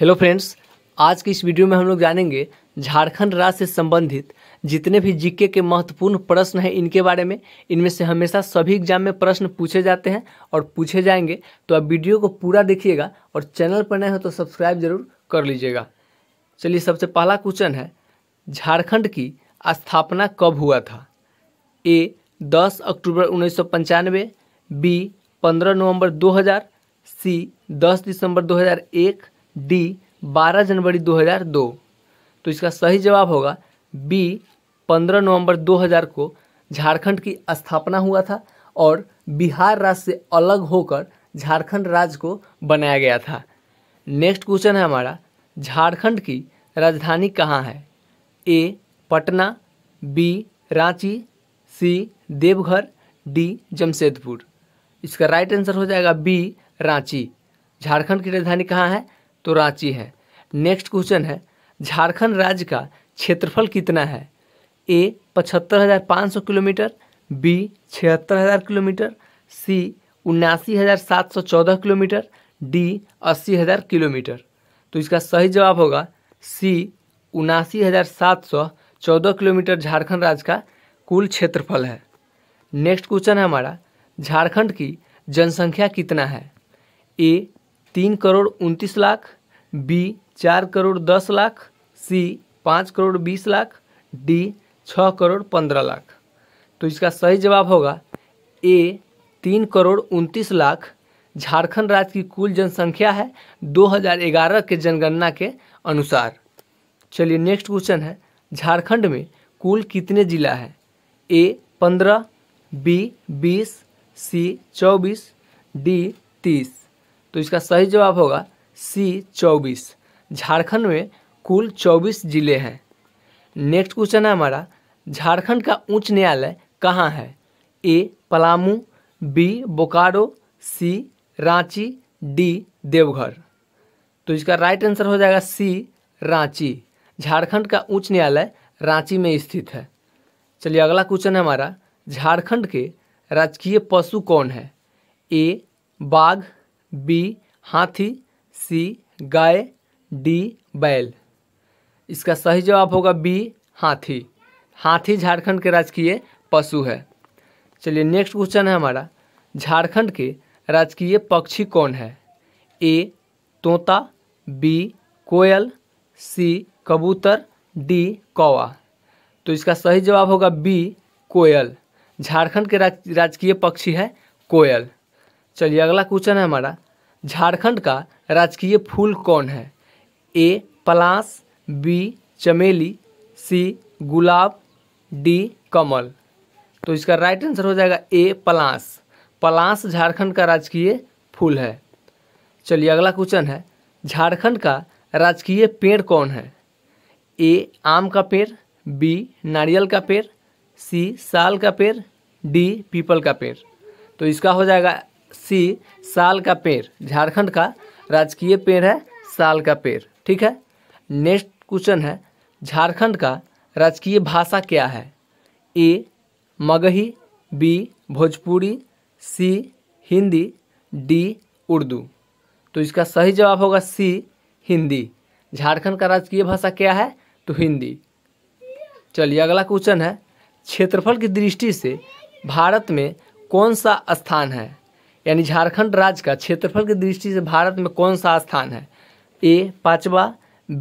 hello friends आज की इस वीडियो में हम लोग जानेंगे झारखंड राज्य से संबंधित जितने भी जीके के महत्वपूर्ण प्रश्न हैं इनके बारे में इनमें से हमेशा सभी एग्जाम में प्रश्न पूछे जाते हैं और पूछे जाएंगे तो आप वीडियो को पूरा देखिएगा और चैनल पर नए हो तो सब्सक्राइब जरूर कर लीजिएगा चलिए सबसे पहला क्वेश्चन है झारखंड की स्थापना कब हुआ था ए दस अक्टूबर उन्नीस बी पंद्रह नवम्बर दो सी दस दिसंबर दो डी 12 जनवरी 2002 तो इसका सही जवाब होगा बी 15 नवंबर 2000 को झारखंड की स्थापना हुआ था और बिहार राज्य से अलग होकर झारखंड राज्य को बनाया गया था नेक्स्ट क्वेश्चन है हमारा झारखंड की राजधानी कहाँ है A Patna B Ranchi C Deoghar D Jamshedpur इसका राइट आंसर हो जाएगा बी रांची झारखंड की राजधानी कहाँ है तो रांची है नेक्स्ट क्वेश्चन है झारखंड राज्य का क्षेत्रफल कितना है ए पचहत्तर हज़ार पाँच सौ किलोमीटर बी छिहत्तर हज़ार किलोमीटर सी उन्यासी हज़ार सात सौ चौदह किलोमीटर डी अस्सी हज़ार किलोमीटर तो इसका सही जवाब होगा सी उनासी हज़ार सात सौ चौदह किलोमीटर झारखंड राज्य का कुल क्षेत्रफल है नेक्स्ट क्वेश्चन है हमारा झारखंड की जनसंख्या कितना है ए तीन करोड़ उनतीस लाख बी चार करोड़ दस लाख सी पाँच करोड़ बीस लाख डी छः करोड़ पंद्रह लाख तो इसका सही जवाब होगा ए तीन करोड़ उनतीस लाख झारखंड राज्य की कुल जनसंख्या है 2011 के जनगणना के अनुसार चलिए नेक्स्ट क्वेश्चन है झारखंड में कुल कितने जिला हैं ए पंद्रह बी बीस सी चौबीस डी तीस तो इसका सही जवाब होगा सी चौबीस झारखंड में कुल चौबीस जिले हैं नेक्स्ट क्वेश्चन है हमारा झारखंड का उच्च न्यायालय कहाँ है A Palamu B Bokaro C Ranchi D Deoghar तो इसका राइट आंसर हो जाएगा सी रांची झारखंड का उच्च न्यायालय रांची में स्थित है चलिए अगला क्वेश्चन है हमारा झारखंड के राजकीय पशु कौन है ए बाघ बी हाथी सी गाय डी बैल इसका सही जवाब होगा बी हाथी हाथी झारखंड के राजकीय पशु है चलिए नेक्स्ट क्वेश्चन है हमारा झारखंड के राजकीय पक्षी कौन है ए तोता बी कोयल सी कबूतर डी कौवा तो इसका सही जवाब होगा बी कोयल झारखंड के राजकीय पक्षी है कोयल चलिए अगला क्वेश्चन है हमारा झारखंड का राजकीय फूल कौन है ए पलास बी चमेली सी गुलाब डी कमल तो इसका राइट आंसर हो जाएगा ए पलास पलास झारखंड का राजकीय फूल है चलिए अगला क्वेश्चन है झारखंड का राजकीय पेड़ कौन है ए आम का पेड़ बी नारियल का पेड़ सी साल का पेड़ डी पीपल का पेड़ तो इसका हो जाएगा सी साल का पेड़ झारखंड का राजकीय पेड़ है साल का पेड़ ठीक है नेक्स्ट क्वेश्चन है झारखंड का राजकीय भाषा क्या है A Magahi B Bhojpuri C Hindi D Urdu तो इसका सही जवाब होगा सी हिंदी झारखंड का राजकीय भाषा क्या है तो हिंदी चलिए अगला क्वेश्चन है क्षेत्रफल की दृष्टि से भारत में कौन सा स्थान है यानी झारखंड राज्य का क्षेत्रफल की दृष्टि से भारत में कौन सा स्थान है ए पाँचवा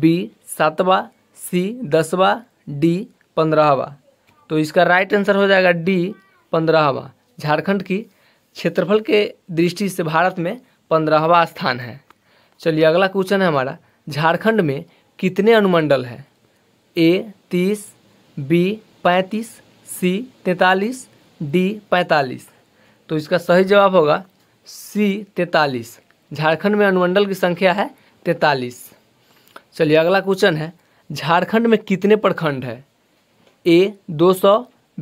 बी सातवा सी दसवा डी पंद्रहवा तो इसका राइट आंसर हो जाएगा डी पंद्रहवा झारखंड की क्षेत्रफल के दृष्टि से भारत में पंद्रहवा स्थान है चलिए अगला क्वेश्चन है हमारा झारखंड में कितने अनुमंडल हैं ए तीस बी पैंतीस सी तैंतालीस डी पैंतालीस तो इसका सही जवाब होगा सी तैतालीस झारखंड में अनुमंडल की संख्या है तैतालीस चलिए अगला क्वेश्चन है झारखंड में कितने प्रखंड है ए 200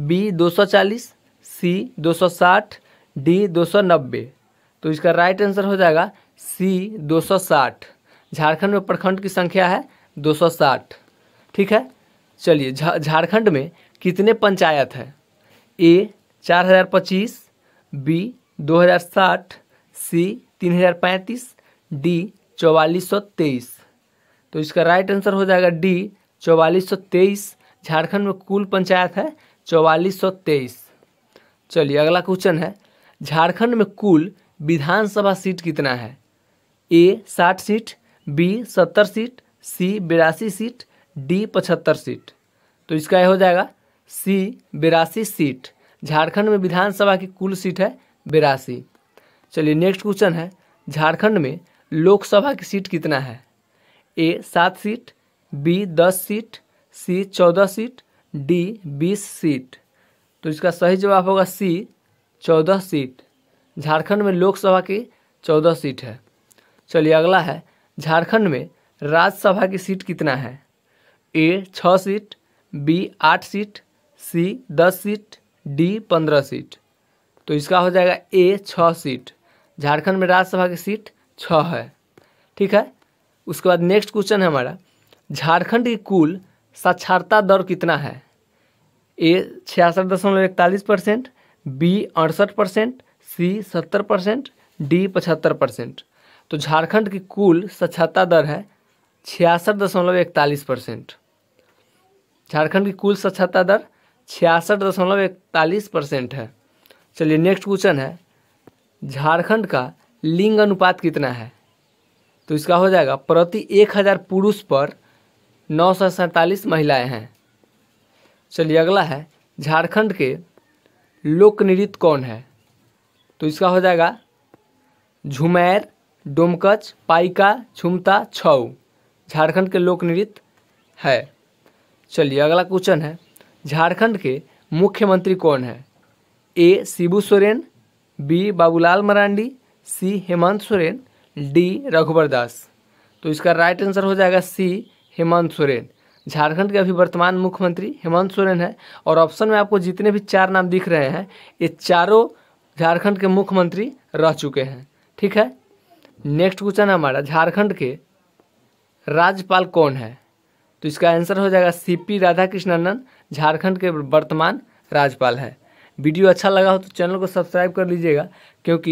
बी 240 सी 260 डी 290 तो इसका राइट आंसर हो जाएगा सी 260 झारखंड में प्रखंड की संख्या है 260 ठीक है चलिए झारखंड में कितने पंचायत है ए 4025 बी दो हज़ार साठ सी तीन हज़ार पैंतीस डी चौवालीस सौ तेईस तो इसका राइट आंसर हो जाएगा डी चौवालीस सौ तेईस झारखंड में कुल पंचायत है चौवालीस सौ तेईस चलिए अगला क्वेश्चन है झारखंड में कुल विधानसभा सीट कितना है ए साठ सीट बी सत्तर सीट सी बिरासी सीट डी पचहत्तर सीट तो इसका यह हो जाएगा सी बिरासी सीट झारखंड में विधानसभा की कुल सीट है बिरासी चलिए नेक्स्ट क्वेश्चन है झारखंड में लोकसभा की सीट कितना है ए सात सीट बी दस सीट सी चौदह सीट डी बीस सीट तो इसका सही जवाब होगा सी चौदह सीट झारखंड में लोकसभा की चौदह सीट है चलिए अगला है झारखंड में राज्यसभा की सीट कितना है ए छः सीट बी आठ सीट सी दस सीट डी पंद्रह सीट तो इसका हो जाएगा ए छः सीट झारखंड में राज्यसभा की सीट छः है ठीक है उसके बाद नेक्स्ट क्वेश्चन है हमारा झारखंड की कुल साक्षरता दर कितना है ए छियासठ दशमलव इकतालीस परसेंट बी अड़सठ परसेंट सी सत्तर परसेंट डी पचहत्तर परसेंट तो झारखंड की कुल साक्षरता दर है छियासठ दशमलव इकतालीस परसेंट झारखंड की कुल साक्षरता दर छियासठ दशमलव इकतालीस परसेंट है चलिए नेक्स्ट क्वेश्चन है झारखंड का लिंग अनुपात कितना है तो इसका हो जाएगा प्रति एक हज़ार पुरुष पर नौ सौ सैंतालीस महिलाएँ हैं चलिए अगला है झारखंड के लोक नृत्य कौन है तो इसका हो जाएगा झुमैर डोमकच पाइका छुमता छऊ झारखंड के लोक नृत्य है चलिए अगला क्वेश्चन है झारखंड के मुख्यमंत्री कौन है A Shibu Soren B Babulal Marandi C Hemant Soren D Raghubar Das तो इसका राइट आंसर हो जाएगा सी हेमंत सोरेन झारखंड के अभी वर्तमान मुख्यमंत्री हेमंत सोरेन है और ऑप्शन में आपको जितने भी चार नाम दिख रहे हैं ये चारों झारखंड के मुख्यमंत्री रह चुके हैं ठीक है नेक्स्ट क्वेश्चन हमारा झारखंड के राज्यपाल कौन है तो इसका आंसर हो जाएगा सीपी राधा कृष्णनन झारखंड के वर्तमान राज्यपाल है वीडियो अच्छा लगा हो तो चैनल को सब्सक्राइब कर लीजिएगा क्योंकि